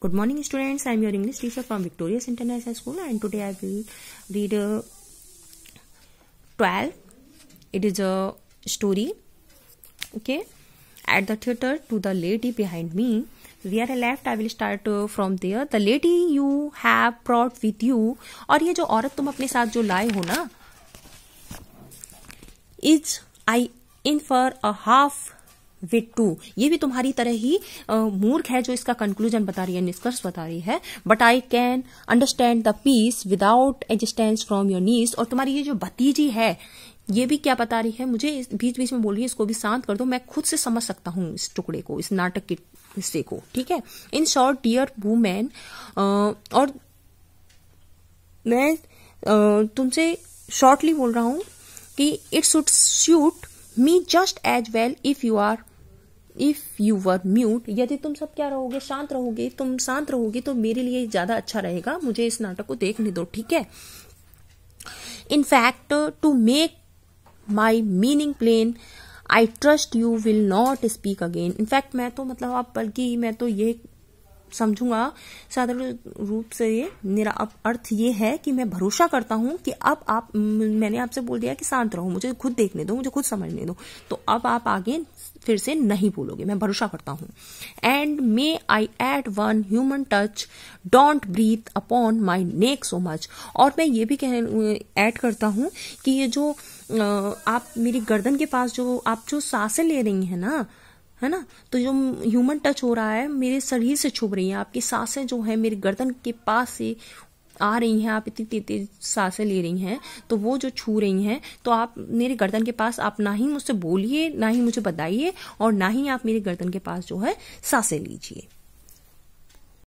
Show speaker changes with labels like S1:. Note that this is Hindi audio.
S1: Good morning students, I am your English teacher from Victorious International School and today I will read uh, 12. It is a story. Okay. At the theater to the lady behind me. Where I left I will start uh, from there. The lady you have brought with you और ये जो औरत तुम अपने साथ जो लाए हो ना is I in for a half way to ये भी तुम्हारी तरह ही मूर्ख है जो इसका कंक्लूजन बता रही है निष्कर्ष बता रही है but I can understand the peace without existence from your niece और तुम्हारी ये जो भतीजी है ये भी क्या बता रही है मुझे बीच बीच में बोल रही है इसको भी शांत कर दो मैं खुद से समझ सकता हूं इस टुकड़े को इस नाटक के हिस्से को ठीक है इन शॉर्ट डियर वूमेन और मैं तुमसे शॉर्टली बोल रहा हूं कि it should shoot me just as well if you are if you were mute यदि तुम सब क्या रहोगे शांत रहोगे तुम शांत रहोगे तो मेरे लिए ज्यादा अच्छा रहेगा मुझे इस नाटक को देखने दो ठीक है in fact to make my meaning plain I trust you will not speak again in fact मैं तो मतलब आप बल्कि मैं तो ये समझूंगा साधारण रूप से ये मेरा अब अर्थ ये है कि मैं भरोसा करता हूं कि अब आप मैंने आपसे बोल दिया कि शांत रहो मुझे खुद देखने दो मुझे खुद समझने दो तो अब आप आगे फिर से नहीं बोलोगे मैं भरोसा करता हूं and may I add one human touch don't breathe upon my neck so much और मैं ये भी कह एड करता हूं कि ये जो आप मेरी गर्दन के पास जो आप जो सांसें ले रही हैं ना है ना तो जो ह्यूमन टच हो रहा है मेरे शरीर से छुप रही है आपकी सांसें जो है मेरी गर्दन के पास से आ रही हैं आप इतनी तेज तेज सांसें ले रही हैं तो वो जो छू रही हैं तो आप मेरे गर्दन के पास आप ना ही मुझसे बोलिए ना ही मुझे बताइए और ना ही आप मेरे गर्दन के पास जो है सांसें लीजिए